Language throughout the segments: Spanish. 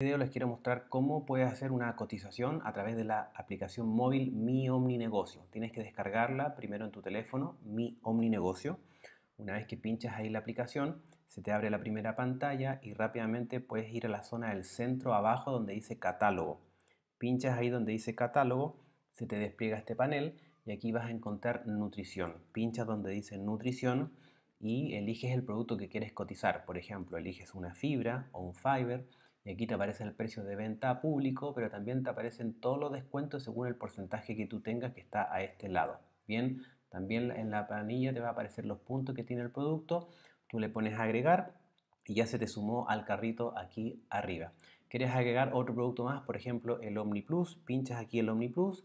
En este video les quiero mostrar cómo puedes hacer una cotización a través de la aplicación móvil Mi Omni Negocio. Tienes que descargarla primero en tu teléfono, Mi Omni Negocio. Una vez que pinchas ahí la aplicación, se te abre la primera pantalla y rápidamente puedes ir a la zona del centro abajo donde dice catálogo. Pinchas ahí donde dice catálogo, se te despliega este panel y aquí vas a encontrar nutrición. Pinchas donde dice nutrición y eliges el producto que quieres cotizar. Por ejemplo, eliges una fibra o un fiber aquí te aparece el precio de venta público, pero también te aparecen todos los descuentos según el porcentaje que tú tengas que está a este lado. Bien, también en la planilla te va a aparecer los puntos que tiene el producto. Tú le pones agregar y ya se te sumó al carrito aquí arriba. ¿Quieres agregar otro producto más? Por ejemplo, el Omni Plus. Pinchas aquí el Omni Plus.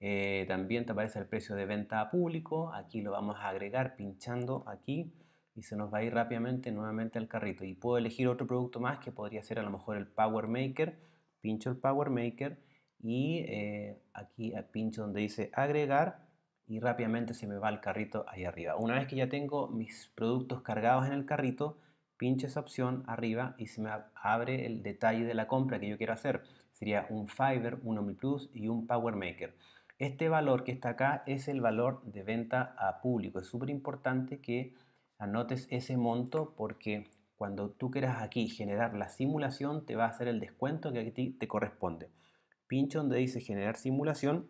Eh, también te aparece el precio de venta público. Aquí lo vamos a agregar pinchando aquí y se nos va a ir rápidamente nuevamente al carrito. Y puedo elegir otro producto más que podría ser a lo mejor el Power Maker. Pincho el Power Maker y eh, aquí pincho donde dice agregar y rápidamente se me va el carrito ahí arriba. Una vez que ya tengo mis productos cargados en el carrito, pincho esa opción arriba y se me abre el detalle de la compra que yo quiero hacer. Sería un Fiverr, un Plus y un Power Maker. Este valor que está acá es el valor de venta a público. Es súper importante que anotes ese monto porque cuando tú quieras aquí generar la simulación te va a hacer el descuento que a ti te corresponde. Pincho donde dice generar simulación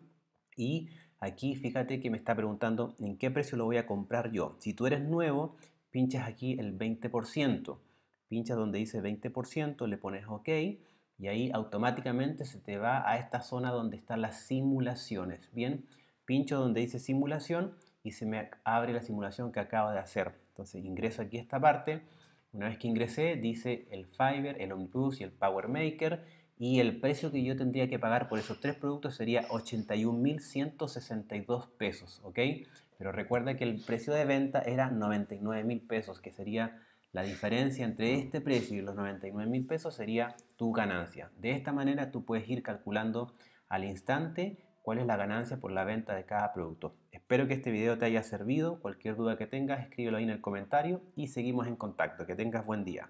y aquí fíjate que me está preguntando en qué precio lo voy a comprar yo. Si tú eres nuevo, pinchas aquí el 20%. Pinchas donde dice 20%, le pones OK y ahí automáticamente se te va a esta zona donde están las simulaciones. Bien, pincho donde dice simulación y se me abre la simulación que acabo de hacer. Entonces ingreso aquí esta parte. Una vez que ingresé, dice el fiber el Omnibus y el Power Maker. Y el precio que yo tendría que pagar por esos tres productos sería 81.162 pesos, ¿ok? Pero recuerda que el precio de venta era 99.000 pesos, que sería la diferencia entre este precio y los 99.000 pesos sería tu ganancia. De esta manera tú puedes ir calculando al instante cuál es la ganancia por la venta de cada producto. Espero que este video te haya servido. Cualquier duda que tengas, escríbelo ahí en el comentario y seguimos en contacto. Que tengas buen día.